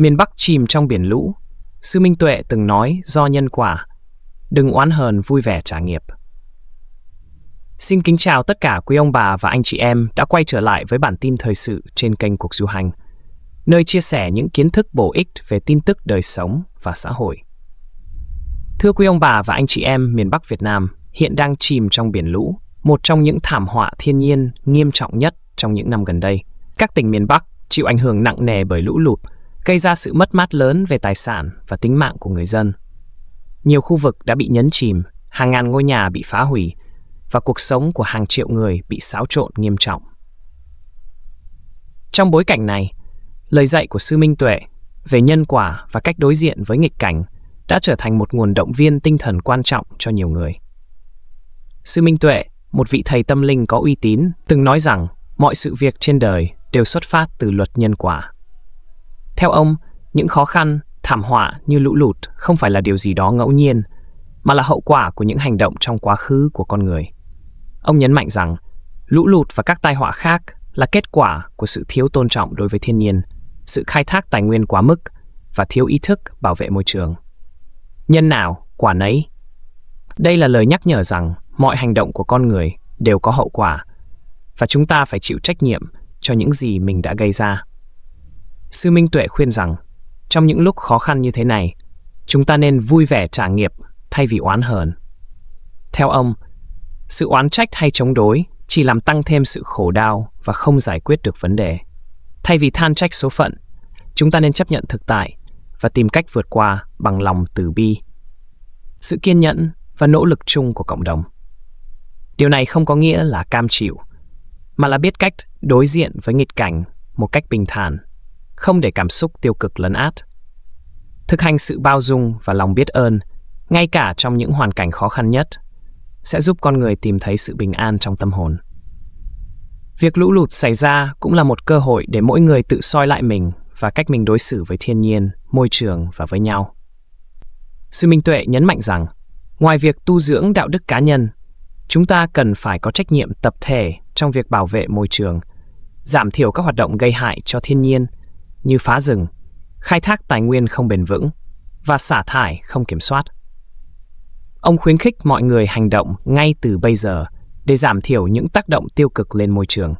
miền Bắc chìm trong biển lũ. Sư Minh Tuệ từng nói do nhân quả, đừng oán hờn vui vẻ trả nghiệp. Xin kính chào tất cả quý ông bà và anh chị em đã quay trở lại với bản tin thời sự trên kênh Cuộc Du Hành, nơi chia sẻ những kiến thức bổ ích về tin tức đời sống và xã hội. Thưa quý ông bà và anh chị em miền Bắc Việt Nam, hiện đang chìm trong biển lũ, một trong những thảm họa thiên nhiên nghiêm trọng nhất trong những năm gần đây. Các tỉnh miền Bắc chịu ảnh hưởng nặng nề bởi lũ lụt, gây ra sự mất mát lớn về tài sản và tính mạng của người dân. Nhiều khu vực đã bị nhấn chìm, hàng ngàn ngôi nhà bị phá hủy và cuộc sống của hàng triệu người bị xáo trộn nghiêm trọng. Trong bối cảnh này, lời dạy của sư Minh Tuệ về nhân quả và cách đối diện với nghịch cảnh đã trở thành một nguồn động viên tinh thần quan trọng cho nhiều người. Sư Minh Tuệ, một vị thầy tâm linh có uy tín, từng nói rằng mọi sự việc trên đời đều xuất phát từ luật nhân quả. Theo ông, những khó khăn, thảm họa như lũ lụt không phải là điều gì đó ngẫu nhiên, mà là hậu quả của những hành động trong quá khứ của con người. Ông nhấn mạnh rằng, lũ lụt và các tai họa khác là kết quả của sự thiếu tôn trọng đối với thiên nhiên, sự khai thác tài nguyên quá mức và thiếu ý thức bảo vệ môi trường. Nhân nào, quả nấy. Đây là lời nhắc nhở rằng mọi hành động của con người đều có hậu quả và chúng ta phải chịu trách nhiệm cho những gì mình đã gây ra. Sư Minh Tuệ khuyên rằng, trong những lúc khó khăn như thế này, chúng ta nên vui vẻ trả nghiệp thay vì oán hờn. Theo ông, sự oán trách hay chống đối chỉ làm tăng thêm sự khổ đau và không giải quyết được vấn đề. Thay vì than trách số phận, chúng ta nên chấp nhận thực tại và tìm cách vượt qua bằng lòng từ bi, sự kiên nhẫn và nỗ lực chung của cộng đồng. Điều này không có nghĩa là cam chịu, mà là biết cách đối diện với nghịch cảnh một cách bình thản không để cảm xúc tiêu cực lấn át. Thực hành sự bao dung và lòng biết ơn, ngay cả trong những hoàn cảnh khó khăn nhất, sẽ giúp con người tìm thấy sự bình an trong tâm hồn. Việc lũ lụt xảy ra cũng là một cơ hội để mỗi người tự soi lại mình và cách mình đối xử với thiên nhiên, môi trường và với nhau. Sư Minh Tuệ nhấn mạnh rằng, ngoài việc tu dưỡng đạo đức cá nhân, chúng ta cần phải có trách nhiệm tập thể trong việc bảo vệ môi trường, giảm thiểu các hoạt động gây hại cho thiên nhiên – như phá rừng, khai thác tài nguyên không bền vững và xả thải không kiểm soát. Ông khuyến khích mọi người hành động ngay từ bây giờ để giảm thiểu những tác động tiêu cực lên môi trường.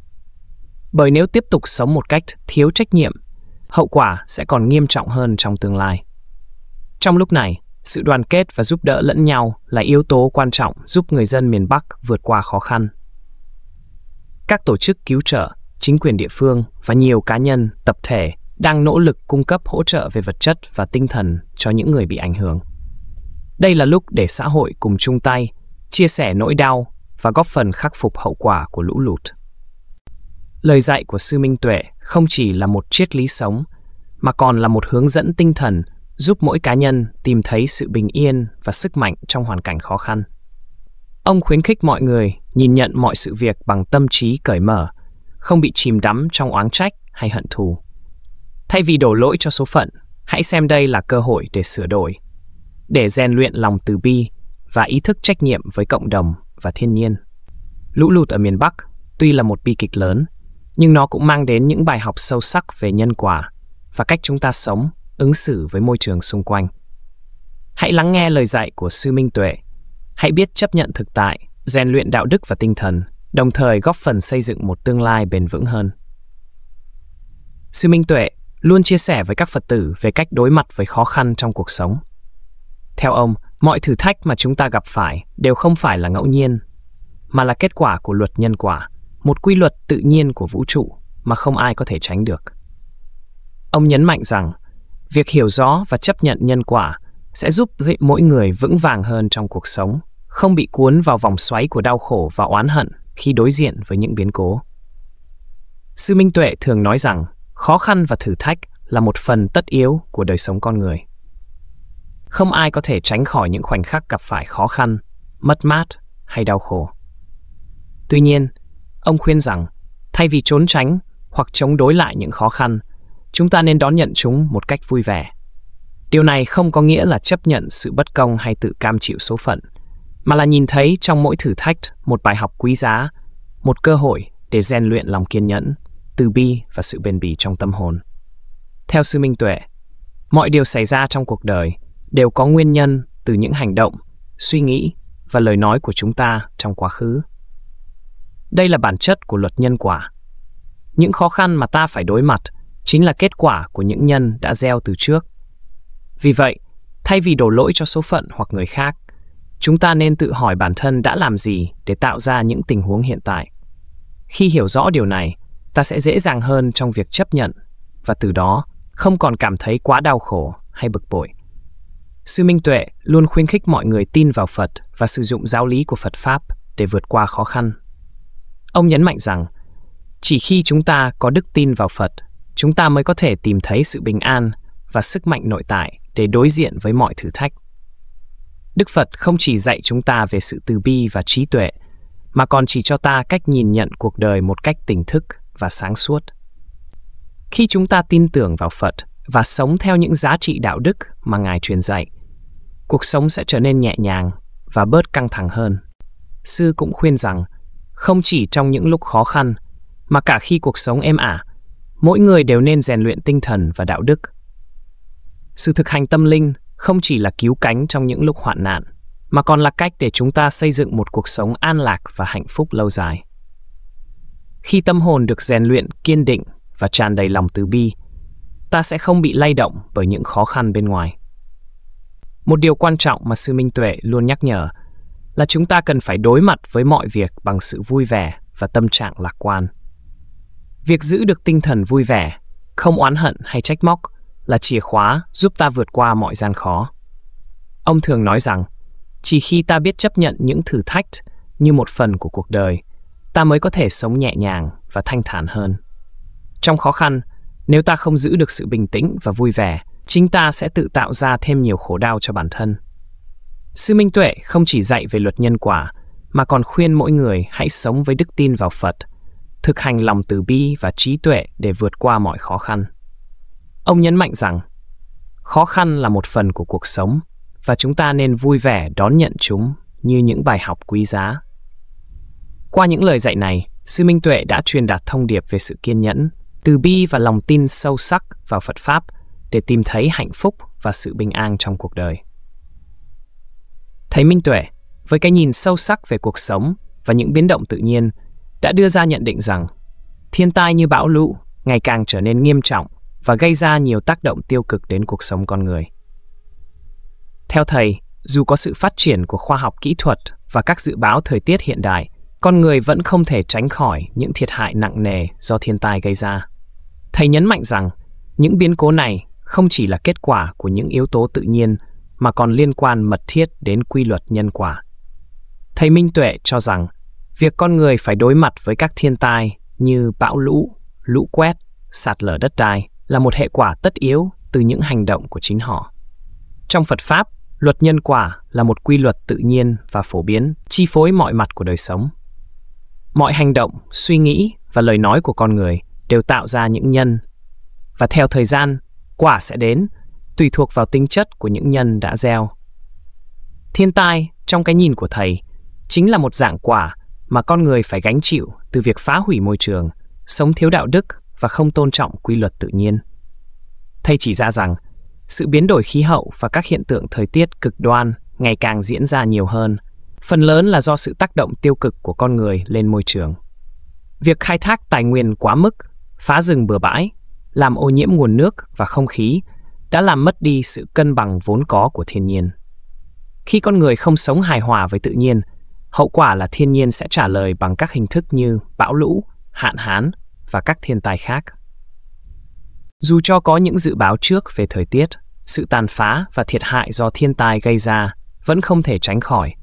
Bởi nếu tiếp tục sống một cách thiếu trách nhiệm, hậu quả sẽ còn nghiêm trọng hơn trong tương lai. Trong lúc này, sự đoàn kết và giúp đỡ lẫn nhau là yếu tố quan trọng giúp người dân miền Bắc vượt qua khó khăn. Các tổ chức cứu trợ, chính quyền địa phương và nhiều cá nhân, tập thể đang nỗ lực cung cấp hỗ trợ về vật chất và tinh thần cho những người bị ảnh hưởng. Đây là lúc để xã hội cùng chung tay, chia sẻ nỗi đau và góp phần khắc phục hậu quả của lũ lụt. Lời dạy của Sư Minh Tuệ không chỉ là một triết lý sống, mà còn là một hướng dẫn tinh thần giúp mỗi cá nhân tìm thấy sự bình yên và sức mạnh trong hoàn cảnh khó khăn. Ông khuyến khích mọi người nhìn nhận mọi sự việc bằng tâm trí cởi mở, không bị chìm đắm trong oán trách hay hận thù. Thay vì đổ lỗi cho số phận, hãy xem đây là cơ hội để sửa đổi, để rèn luyện lòng từ bi và ý thức trách nhiệm với cộng đồng và thiên nhiên. Lũ lụt ở miền Bắc tuy là một bi kịch lớn, nhưng nó cũng mang đến những bài học sâu sắc về nhân quả và cách chúng ta sống, ứng xử với môi trường xung quanh. Hãy lắng nghe lời dạy của Sư Minh Tuệ, hãy biết chấp nhận thực tại, rèn luyện đạo đức và tinh thần, đồng thời góp phần xây dựng một tương lai bền vững hơn. Sư Minh Tuệ luôn chia sẻ với các Phật tử về cách đối mặt với khó khăn trong cuộc sống. Theo ông, mọi thử thách mà chúng ta gặp phải đều không phải là ngẫu nhiên, mà là kết quả của luật nhân quả, một quy luật tự nhiên của vũ trụ mà không ai có thể tránh được. Ông nhấn mạnh rằng, việc hiểu rõ và chấp nhận nhân quả sẽ giúp mỗi người vững vàng hơn trong cuộc sống, không bị cuốn vào vòng xoáy của đau khổ và oán hận khi đối diện với những biến cố. Sư Minh Tuệ thường nói rằng, khó khăn và thử thách là một phần tất yếu của đời sống con người không ai có thể tránh khỏi những khoảnh khắc gặp phải khó khăn mất mát hay đau khổ tuy nhiên ông khuyên rằng thay vì trốn tránh hoặc chống đối lại những khó khăn chúng ta nên đón nhận chúng một cách vui vẻ điều này không có nghĩa là chấp nhận sự bất công hay tự cam chịu số phận mà là nhìn thấy trong mỗi thử thách một bài học quý giá một cơ hội để rèn luyện lòng kiên nhẫn từ bi và sự bền bỉ trong tâm hồn. Theo sư Minh Tuệ, mọi điều xảy ra trong cuộc đời đều có nguyên nhân từ những hành động, suy nghĩ và lời nói của chúng ta trong quá khứ. Đây là bản chất của luật nhân quả. Những khó khăn mà ta phải đối mặt chính là kết quả của những nhân đã gieo từ trước. Vì vậy, thay vì đổ lỗi cho số phận hoặc người khác, chúng ta nên tự hỏi bản thân đã làm gì để tạo ra những tình huống hiện tại. Khi hiểu rõ điều này, ta sẽ dễ dàng hơn trong việc chấp nhận và từ đó không còn cảm thấy quá đau khổ hay bực bội. Sư Minh Tuệ luôn khuyến khích mọi người tin vào Phật và sử dụng giáo lý của Phật Pháp để vượt qua khó khăn. Ông nhấn mạnh rằng, chỉ khi chúng ta có đức tin vào Phật, chúng ta mới có thể tìm thấy sự bình an và sức mạnh nội tại để đối diện với mọi thử thách. Đức Phật không chỉ dạy chúng ta về sự từ bi và trí tuệ, mà còn chỉ cho ta cách nhìn nhận cuộc đời một cách tỉnh thức và sáng suốt. Khi chúng ta tin tưởng vào Phật và sống theo những giá trị đạo đức mà Ngài truyền dạy, cuộc sống sẽ trở nên nhẹ nhàng và bớt căng thẳng hơn. Sư cũng khuyên rằng, không chỉ trong những lúc khó khăn, mà cả khi cuộc sống êm ả, mỗi người đều nên rèn luyện tinh thần và đạo đức. Sự thực hành tâm linh không chỉ là cứu cánh trong những lúc hoạn nạn, mà còn là cách để chúng ta xây dựng một cuộc sống an lạc và hạnh phúc lâu dài. Khi tâm hồn được rèn luyện kiên định và tràn đầy lòng từ bi, ta sẽ không bị lay động bởi những khó khăn bên ngoài. Một điều quan trọng mà sư Minh Tuệ luôn nhắc nhở là chúng ta cần phải đối mặt với mọi việc bằng sự vui vẻ và tâm trạng lạc quan. Việc giữ được tinh thần vui vẻ, không oán hận hay trách móc là chìa khóa giúp ta vượt qua mọi gian khó. Ông thường nói rằng, chỉ khi ta biết chấp nhận những thử thách như một phần của cuộc đời, ta mới có thể sống nhẹ nhàng và thanh thản hơn. Trong khó khăn, nếu ta không giữ được sự bình tĩnh và vui vẻ, chính ta sẽ tự tạo ra thêm nhiều khổ đau cho bản thân. Sư Minh Tuệ không chỉ dạy về luật nhân quả, mà còn khuyên mỗi người hãy sống với đức tin vào Phật, thực hành lòng từ bi và trí tuệ để vượt qua mọi khó khăn. Ông nhấn mạnh rằng, khó khăn là một phần của cuộc sống và chúng ta nên vui vẻ đón nhận chúng như những bài học quý giá qua những lời dạy này, Sư Minh Tuệ đã truyền đạt thông điệp về sự kiên nhẫn, từ bi và lòng tin sâu sắc vào Phật Pháp để tìm thấy hạnh phúc và sự bình an trong cuộc đời. Thấy Minh Tuệ, với cái nhìn sâu sắc về cuộc sống và những biến động tự nhiên, đã đưa ra nhận định rằng thiên tai như bão lũ ngày càng trở nên nghiêm trọng và gây ra nhiều tác động tiêu cực đến cuộc sống con người. Theo thầy, dù có sự phát triển của khoa học kỹ thuật và các dự báo thời tiết hiện đại, con người vẫn không thể tránh khỏi những thiệt hại nặng nề do thiên tai gây ra. Thầy nhấn mạnh rằng, những biến cố này không chỉ là kết quả của những yếu tố tự nhiên mà còn liên quan mật thiết đến quy luật nhân quả. Thầy Minh Tuệ cho rằng, việc con người phải đối mặt với các thiên tai như bão lũ, lũ quét, sạt lở đất đai là một hệ quả tất yếu từ những hành động của chính họ. Trong Phật Pháp, luật nhân quả là một quy luật tự nhiên và phổ biến, chi phối mọi mặt của đời sống mọi hành động suy nghĩ và lời nói của con người đều tạo ra những nhân và theo thời gian quả sẽ đến tùy thuộc vào tính chất của những nhân đã gieo thiên tai trong cái nhìn của thầy chính là một dạng quả mà con người phải gánh chịu từ việc phá hủy môi trường sống thiếu đạo đức và không tôn trọng quy luật tự nhiên thầy chỉ ra rằng sự biến đổi khí hậu và các hiện tượng thời tiết cực đoan ngày càng diễn ra nhiều hơn phần lớn là do sự tác động tiêu cực của con người lên môi trường. Việc khai thác tài nguyên quá mức, phá rừng bừa bãi, làm ô nhiễm nguồn nước và không khí đã làm mất đi sự cân bằng vốn có của thiên nhiên. Khi con người không sống hài hòa với tự nhiên, hậu quả là thiên nhiên sẽ trả lời bằng các hình thức như bão lũ, hạn hán và các thiên tai khác. Dù cho có những dự báo trước về thời tiết, sự tàn phá và thiệt hại do thiên tai gây ra vẫn không thể tránh khỏi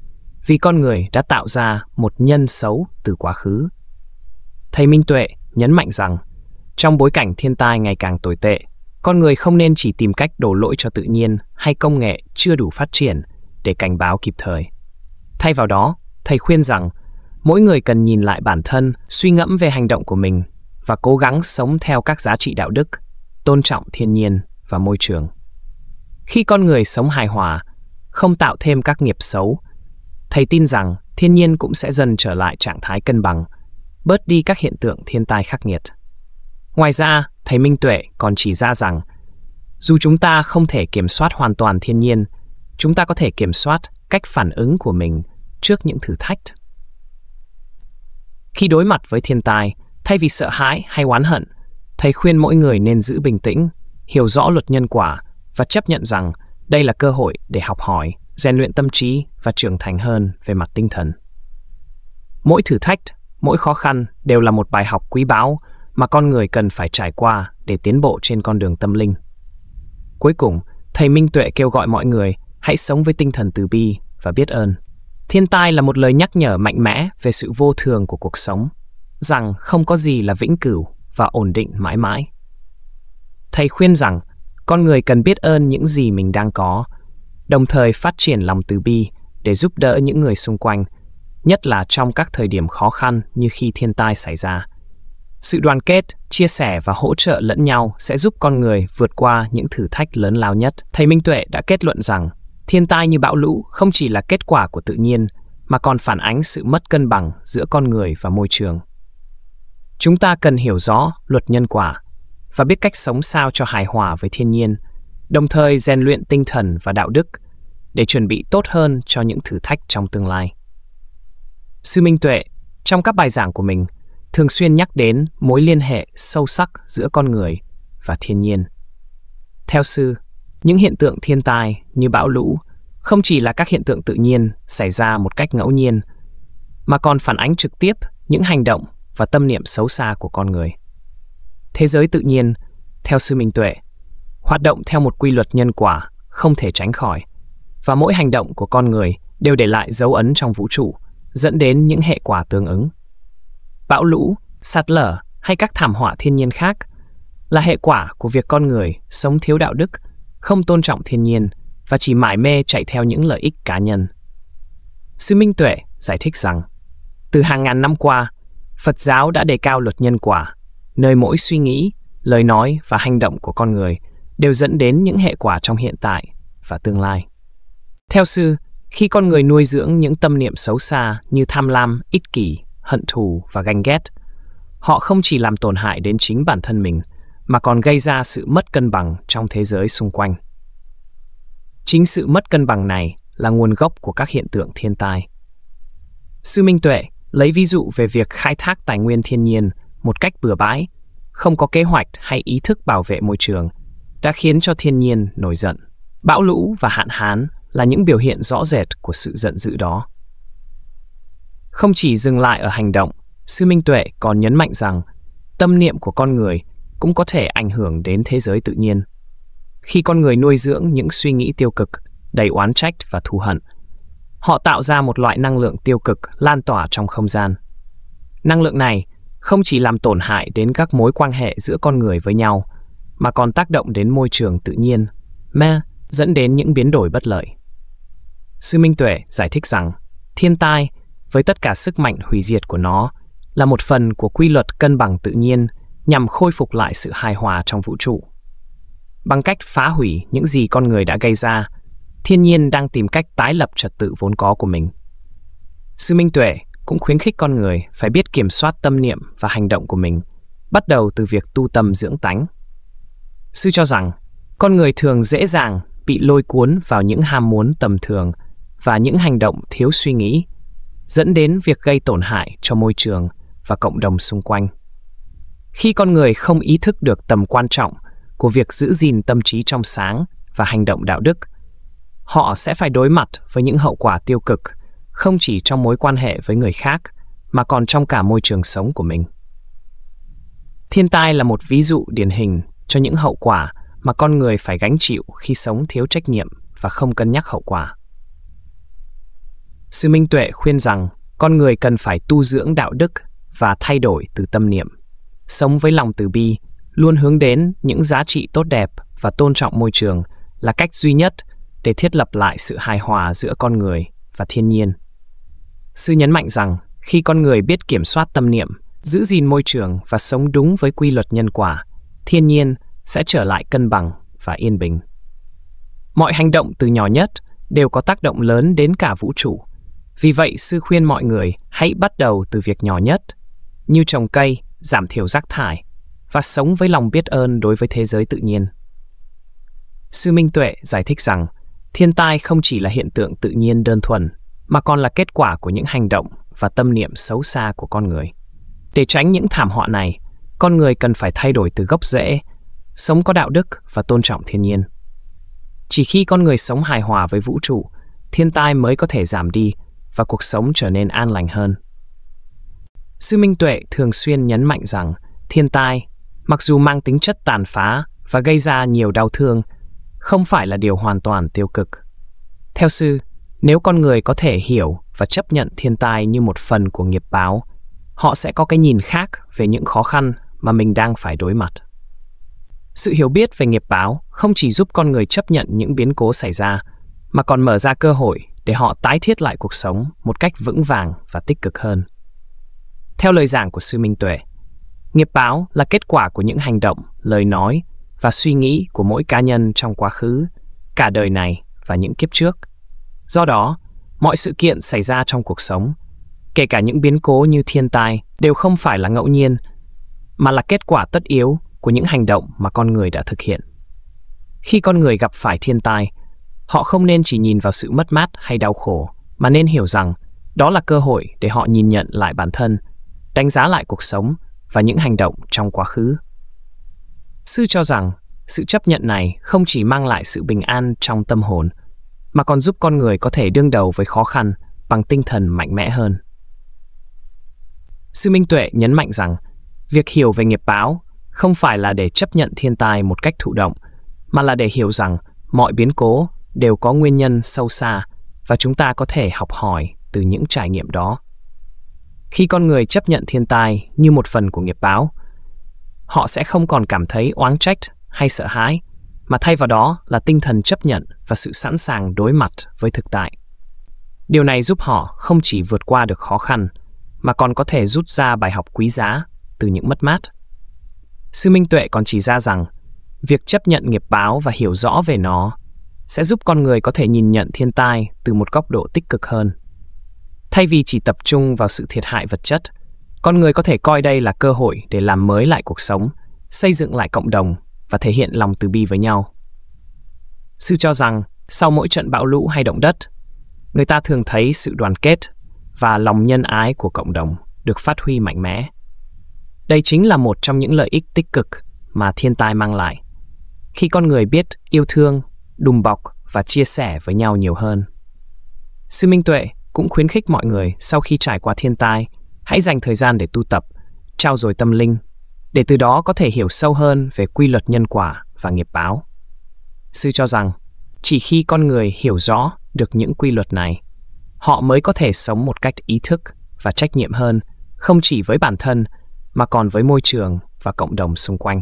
vì con người đã tạo ra một nhân xấu từ quá khứ. Thầy Minh Tuệ nhấn mạnh rằng, trong bối cảnh thiên tai ngày càng tồi tệ, con người không nên chỉ tìm cách đổ lỗi cho tự nhiên hay công nghệ chưa đủ phát triển để cảnh báo kịp thời. Thay vào đó, thầy khuyên rằng mỗi người cần nhìn lại bản thân, suy ngẫm về hành động của mình và cố gắng sống theo các giá trị đạo đức, tôn trọng thiên nhiên và môi trường. Khi con người sống hài hòa, không tạo thêm các nghiệp xấu Thầy tin rằng thiên nhiên cũng sẽ dần trở lại trạng thái cân bằng, bớt đi các hiện tượng thiên tai khắc nghiệt. Ngoài ra, thầy Minh Tuệ còn chỉ ra rằng dù chúng ta không thể kiểm soát hoàn toàn thiên nhiên, chúng ta có thể kiểm soát cách phản ứng của mình trước những thử thách. Khi đối mặt với thiên tai, thay vì sợ hãi hay oán hận, thầy khuyên mỗi người nên giữ bình tĩnh, hiểu rõ luật nhân quả và chấp nhận rằng đây là cơ hội để học hỏi rèn luyện tâm trí và trưởng thành hơn về mặt tinh thần. Mỗi thử thách, mỗi khó khăn đều là một bài học quý báu mà con người cần phải trải qua để tiến bộ trên con đường tâm linh. Cuối cùng, thầy Minh Tuệ kêu gọi mọi người hãy sống với tinh thần từ bi và biết ơn. Thiên tai là một lời nhắc nhở mạnh mẽ về sự vô thường của cuộc sống, rằng không có gì là vĩnh cửu và ổn định mãi mãi. Thầy khuyên rằng con người cần biết ơn những gì mình đang có đồng thời phát triển lòng từ bi để giúp đỡ những người xung quanh, nhất là trong các thời điểm khó khăn như khi thiên tai xảy ra. Sự đoàn kết, chia sẻ và hỗ trợ lẫn nhau sẽ giúp con người vượt qua những thử thách lớn lao nhất. Thầy Minh Tuệ đã kết luận rằng, thiên tai như bão lũ không chỉ là kết quả của tự nhiên, mà còn phản ánh sự mất cân bằng giữa con người và môi trường. Chúng ta cần hiểu rõ luật nhân quả và biết cách sống sao cho hài hòa với thiên nhiên – đồng thời rèn luyện tinh thần và đạo đức để chuẩn bị tốt hơn cho những thử thách trong tương lai. Sư Minh Tuệ, trong các bài giảng của mình, thường xuyên nhắc đến mối liên hệ sâu sắc giữa con người và thiên nhiên. Theo sư, những hiện tượng thiên tai như bão lũ không chỉ là các hiện tượng tự nhiên xảy ra một cách ngẫu nhiên, mà còn phản ánh trực tiếp những hành động và tâm niệm xấu xa của con người. Thế giới tự nhiên, theo sư Minh Tuệ, hoạt động theo một quy luật nhân quả không thể tránh khỏi và mỗi hành động của con người đều để lại dấu ấn trong vũ trụ dẫn đến những hệ quả tương ứng bão lũ sạt lở hay các thảm họa thiên nhiên khác là hệ quả của việc con người sống thiếu đạo đức không tôn trọng thiên nhiên và chỉ mải mê chạy theo những lợi ích cá nhân sư minh tuệ giải thích rằng từ hàng ngàn năm qua phật giáo đã đề cao luật nhân quả nơi mỗi suy nghĩ lời nói và hành động của con người đều dẫn đến những hệ quả trong hiện tại và tương lai. Theo sư, khi con người nuôi dưỡng những tâm niệm xấu xa như tham lam, ích kỷ, hận thù và ganh ghét, họ không chỉ làm tổn hại đến chính bản thân mình mà còn gây ra sự mất cân bằng trong thế giới xung quanh. Chính sự mất cân bằng này là nguồn gốc của các hiện tượng thiên tai. Sư Minh Tuệ lấy ví dụ về việc khai thác tài nguyên thiên nhiên một cách bừa bãi, không có kế hoạch hay ý thức bảo vệ môi trường đã khiến cho thiên nhiên nổi giận. Bão lũ và hạn hán là những biểu hiện rõ rệt của sự giận dữ đó. Không chỉ dừng lại ở hành động, Sư Minh Tuệ còn nhấn mạnh rằng tâm niệm của con người cũng có thể ảnh hưởng đến thế giới tự nhiên. Khi con người nuôi dưỡng những suy nghĩ tiêu cực, đầy oán trách và thù hận, họ tạo ra một loại năng lượng tiêu cực lan tỏa trong không gian. Năng lượng này không chỉ làm tổn hại đến các mối quan hệ giữa con người với nhau, mà còn tác động đến môi trường tự nhiên, me, dẫn đến những biến đổi bất lợi. Sư Minh Tuệ giải thích rằng, thiên tai với tất cả sức mạnh hủy diệt của nó là một phần của quy luật cân bằng tự nhiên nhằm khôi phục lại sự hài hòa trong vũ trụ. Bằng cách phá hủy những gì con người đã gây ra, thiên nhiên đang tìm cách tái lập trật tự vốn có của mình. Sư Minh Tuệ cũng khuyến khích con người phải biết kiểm soát tâm niệm và hành động của mình, bắt đầu từ việc tu tâm dưỡng tánh. Sư cho rằng, con người thường dễ dàng bị lôi cuốn vào những ham muốn tầm thường và những hành động thiếu suy nghĩ, dẫn đến việc gây tổn hại cho môi trường và cộng đồng xung quanh. Khi con người không ý thức được tầm quan trọng của việc giữ gìn tâm trí trong sáng và hành động đạo đức, họ sẽ phải đối mặt với những hậu quả tiêu cực, không chỉ trong mối quan hệ với người khác, mà còn trong cả môi trường sống của mình. Thiên tai là một ví dụ điển hình cho những hậu quả mà con người phải gánh chịu khi sống thiếu trách nhiệm và không cân nhắc hậu quả. Sư Minh Tuệ khuyên rằng con người cần phải tu dưỡng đạo đức và thay đổi từ tâm niệm, sống với lòng từ bi, luôn hướng đến những giá trị tốt đẹp và tôn trọng môi trường là cách duy nhất để thiết lập lại sự hài hòa giữa con người và thiên nhiên. Sư nhấn mạnh rằng khi con người biết kiểm soát tâm niệm, giữ gìn môi trường và sống đúng với quy luật nhân quả, thiên nhiên sẽ trở lại cân bằng và yên bình. Mọi hành động từ nhỏ nhất đều có tác động lớn đến cả vũ trụ. Vì vậy, sư khuyên mọi người hãy bắt đầu từ việc nhỏ nhất, như trồng cây, giảm thiểu rác thải và sống với lòng biết ơn đối với thế giới tự nhiên. Sư Minh Tuệ giải thích rằng, thiên tai không chỉ là hiện tượng tự nhiên đơn thuần, mà còn là kết quả của những hành động và tâm niệm xấu xa của con người. Để tránh những thảm họa này, con người cần phải thay đổi từ gốc rễ, sống có đạo đức và tôn trọng thiên nhiên. Chỉ khi con người sống hài hòa với vũ trụ, thiên tai mới có thể giảm đi và cuộc sống trở nên an lành hơn. Sư Minh Tuệ thường xuyên nhấn mạnh rằng thiên tai, mặc dù mang tính chất tàn phá và gây ra nhiều đau thương, không phải là điều hoàn toàn tiêu cực. Theo sư, nếu con người có thể hiểu và chấp nhận thiên tai như một phần của nghiệp báo, họ sẽ có cái nhìn khác về những khó khăn mà mình đang phải đối mặt. Sự hiểu biết về nghiệp báo không chỉ giúp con người chấp nhận những biến cố xảy ra, mà còn mở ra cơ hội để họ tái thiết lại cuộc sống một cách vững vàng và tích cực hơn. Theo lời giảng của sư Minh Tuệ, nghiệp báo là kết quả của những hành động, lời nói và suy nghĩ của mỗi cá nhân trong quá khứ, cả đời này và những kiếp trước. Do đó, mọi sự kiện xảy ra trong cuộc sống, kể cả những biến cố như thiên tai, đều không phải là ngẫu nhiên mà là kết quả tất yếu của những hành động mà con người đã thực hiện. Khi con người gặp phải thiên tai, họ không nên chỉ nhìn vào sự mất mát hay đau khổ, mà nên hiểu rằng đó là cơ hội để họ nhìn nhận lại bản thân, đánh giá lại cuộc sống và những hành động trong quá khứ. Sư cho rằng sự chấp nhận này không chỉ mang lại sự bình an trong tâm hồn, mà còn giúp con người có thể đương đầu với khó khăn bằng tinh thần mạnh mẽ hơn. Sư Minh Tuệ nhấn mạnh rằng Việc hiểu về nghiệp báo không phải là để chấp nhận thiên tai một cách thụ động, mà là để hiểu rằng mọi biến cố đều có nguyên nhân sâu xa và chúng ta có thể học hỏi từ những trải nghiệm đó. Khi con người chấp nhận thiên tai như một phần của nghiệp báo, họ sẽ không còn cảm thấy oán trách hay sợ hãi, mà thay vào đó là tinh thần chấp nhận và sự sẵn sàng đối mặt với thực tại. Điều này giúp họ không chỉ vượt qua được khó khăn, mà còn có thể rút ra bài học quý giá từ những mất mát. Sư Minh Tuệ còn chỉ ra rằng, việc chấp nhận nghiệp báo và hiểu rõ về nó sẽ giúp con người có thể nhìn nhận thiên tai từ một góc độ tích cực hơn. Thay vì chỉ tập trung vào sự thiệt hại vật chất, con người có thể coi đây là cơ hội để làm mới lại cuộc sống, xây dựng lại cộng đồng và thể hiện lòng từ bi với nhau. Sư cho rằng, sau mỗi trận bão lũ hay động đất, người ta thường thấy sự đoàn kết và lòng nhân ái của cộng đồng được phát huy mạnh mẽ. Đây chính là một trong những lợi ích tích cực mà thiên tai mang lại. Khi con người biết yêu thương, đùm bọc và chia sẻ với nhau nhiều hơn. Sư Minh Tuệ cũng khuyến khích mọi người sau khi trải qua thiên tai, hãy dành thời gian để tu tập, trao dồi tâm linh, để từ đó có thể hiểu sâu hơn về quy luật nhân quả và nghiệp báo. Sư cho rằng, chỉ khi con người hiểu rõ được những quy luật này, họ mới có thể sống một cách ý thức và trách nhiệm hơn, không chỉ với bản thân mà còn với môi trường và cộng đồng xung quanh.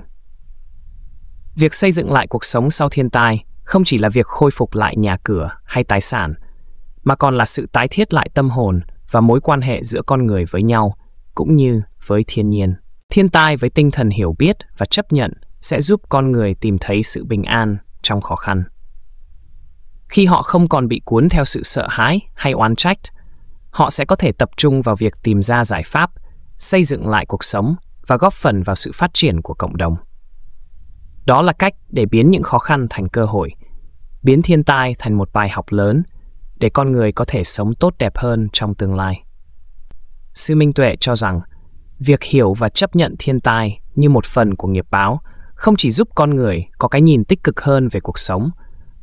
Việc xây dựng lại cuộc sống sau thiên tai không chỉ là việc khôi phục lại nhà cửa hay tài sản, mà còn là sự tái thiết lại tâm hồn và mối quan hệ giữa con người với nhau, cũng như với thiên nhiên. Thiên tai với tinh thần hiểu biết và chấp nhận sẽ giúp con người tìm thấy sự bình an trong khó khăn. Khi họ không còn bị cuốn theo sự sợ hãi hay oán trách, họ sẽ có thể tập trung vào việc tìm ra giải pháp – xây dựng lại cuộc sống và góp phần vào sự phát triển của cộng đồng. Đó là cách để biến những khó khăn thành cơ hội, biến thiên tai thành một bài học lớn để con người có thể sống tốt đẹp hơn trong tương lai. Sư Minh Tuệ cho rằng, việc hiểu và chấp nhận thiên tai như một phần của nghiệp báo không chỉ giúp con người có cái nhìn tích cực hơn về cuộc sống,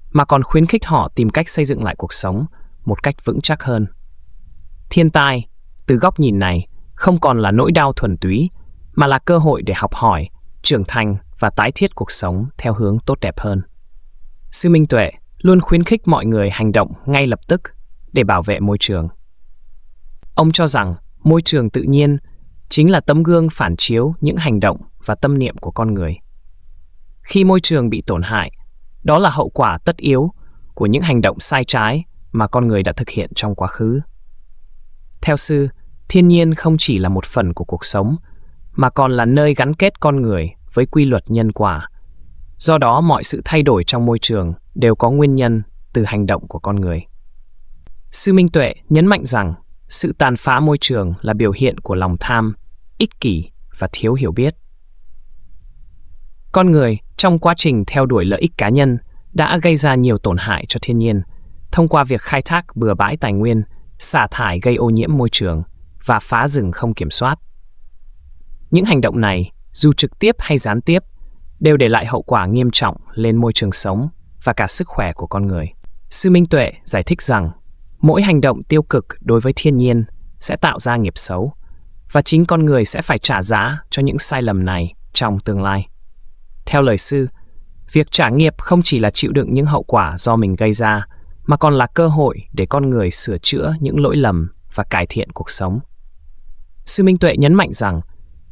mà còn khuyến khích họ tìm cách xây dựng lại cuộc sống một cách vững chắc hơn. Thiên tai, từ góc nhìn này, không còn là nỗi đau thuần túy, mà là cơ hội để học hỏi, trưởng thành và tái thiết cuộc sống theo hướng tốt đẹp hơn. Sư Minh Tuệ luôn khuyến khích mọi người hành động ngay lập tức để bảo vệ môi trường. Ông cho rằng môi trường tự nhiên chính là tấm gương phản chiếu những hành động và tâm niệm của con người. Khi môi trường bị tổn hại, đó là hậu quả tất yếu của những hành động sai trái mà con người đã thực hiện trong quá khứ. Theo sư, thiên nhiên không chỉ là một phần của cuộc sống, mà còn là nơi gắn kết con người với quy luật nhân quả. Do đó, mọi sự thay đổi trong môi trường đều có nguyên nhân từ hành động của con người. Sư Minh Tuệ nhấn mạnh rằng sự tàn phá môi trường là biểu hiện của lòng tham, ích kỷ và thiếu hiểu biết. Con người trong quá trình theo đuổi lợi ích cá nhân đã gây ra nhiều tổn hại cho thiên nhiên thông qua việc khai thác bừa bãi tài nguyên, xả thải gây ô nhiễm môi trường – và phá rừng không kiểm soát. Những hành động này, dù trực tiếp hay gián tiếp, đều để lại hậu quả nghiêm trọng lên môi trường sống và cả sức khỏe của con người. Sư Minh Tuệ giải thích rằng, mỗi hành động tiêu cực đối với thiên nhiên sẽ tạo ra nghiệp xấu và chính con người sẽ phải trả giá cho những sai lầm này trong tương lai. Theo lời sư, việc trả nghiệp không chỉ là chịu đựng những hậu quả do mình gây ra, mà còn là cơ hội để con người sửa chữa những lỗi lầm và cải thiện cuộc sống. Sư Minh Tuệ nhấn mạnh rằng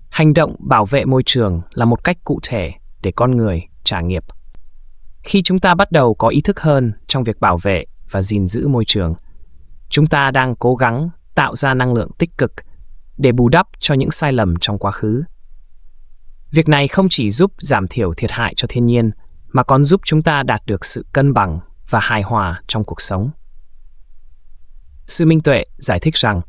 hành động bảo vệ môi trường là một cách cụ thể để con người trả nghiệp. Khi chúng ta bắt đầu có ý thức hơn trong việc bảo vệ và gìn giữ môi trường, chúng ta đang cố gắng tạo ra năng lượng tích cực để bù đắp cho những sai lầm trong quá khứ. Việc này không chỉ giúp giảm thiểu thiệt hại cho thiên nhiên mà còn giúp chúng ta đạt được sự cân bằng và hài hòa trong cuộc sống. Sư Minh Tuệ giải thích rằng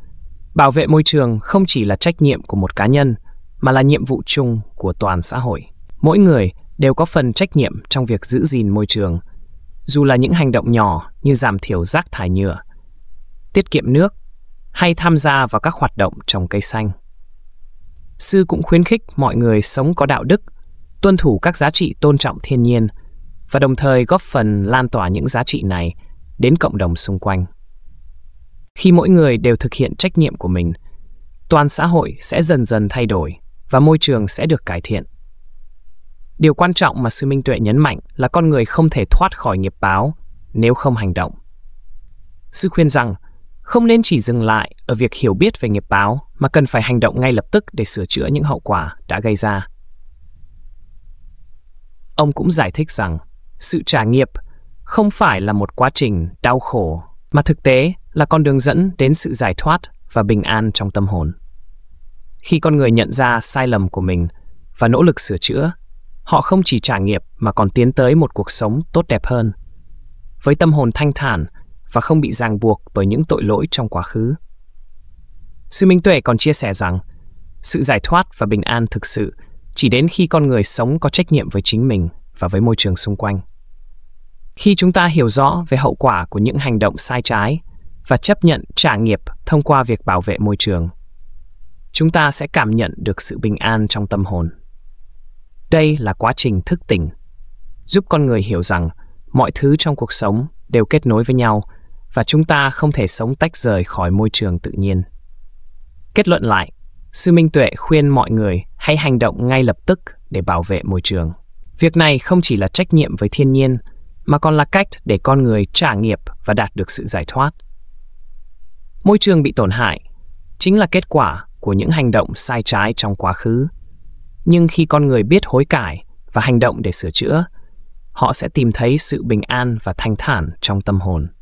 Bảo vệ môi trường không chỉ là trách nhiệm của một cá nhân, mà là nhiệm vụ chung của toàn xã hội. Mỗi người đều có phần trách nhiệm trong việc giữ gìn môi trường, dù là những hành động nhỏ như giảm thiểu rác thải nhựa, tiết kiệm nước hay tham gia vào các hoạt động trồng cây xanh. Sư cũng khuyến khích mọi người sống có đạo đức, tuân thủ các giá trị tôn trọng thiên nhiên và đồng thời góp phần lan tỏa những giá trị này đến cộng đồng xung quanh khi mỗi người đều thực hiện trách nhiệm của mình toàn xã hội sẽ dần dần thay đổi và môi trường sẽ được cải thiện điều quan trọng mà sư minh tuệ nhấn mạnh là con người không thể thoát khỏi nghiệp báo nếu không hành động sư khuyên rằng không nên chỉ dừng lại ở việc hiểu biết về nghiệp báo mà cần phải hành động ngay lập tức để sửa chữa những hậu quả đã gây ra ông cũng giải thích rằng sự trả nghiệp không phải là một quá trình đau khổ mà thực tế là con đường dẫn đến sự giải thoát và bình an trong tâm hồn. Khi con người nhận ra sai lầm của mình và nỗ lực sửa chữa, họ không chỉ trả nghiệp mà còn tiến tới một cuộc sống tốt đẹp hơn. Với tâm hồn thanh thản và không bị ràng buộc bởi những tội lỗi trong quá khứ. Sư Minh Tuệ còn chia sẻ rằng, sự giải thoát và bình an thực sự chỉ đến khi con người sống có trách nhiệm với chính mình và với môi trường xung quanh. Khi chúng ta hiểu rõ về hậu quả của những hành động sai trái và chấp nhận trả nghiệp thông qua việc bảo vệ môi trường chúng ta sẽ cảm nhận được sự bình an trong tâm hồn đây là quá trình thức tỉnh giúp con người hiểu rằng mọi thứ trong cuộc sống đều kết nối với nhau và chúng ta không thể sống tách rời khỏi môi trường tự nhiên kết luận lại sư minh tuệ khuyên mọi người hãy hành động ngay lập tức để bảo vệ môi trường việc này không chỉ là trách nhiệm với thiên nhiên mà còn là cách để con người trả nghiệp và đạt được sự giải thoát Môi trường bị tổn hại chính là kết quả của những hành động sai trái trong quá khứ. Nhưng khi con người biết hối cải và hành động để sửa chữa, họ sẽ tìm thấy sự bình an và thanh thản trong tâm hồn.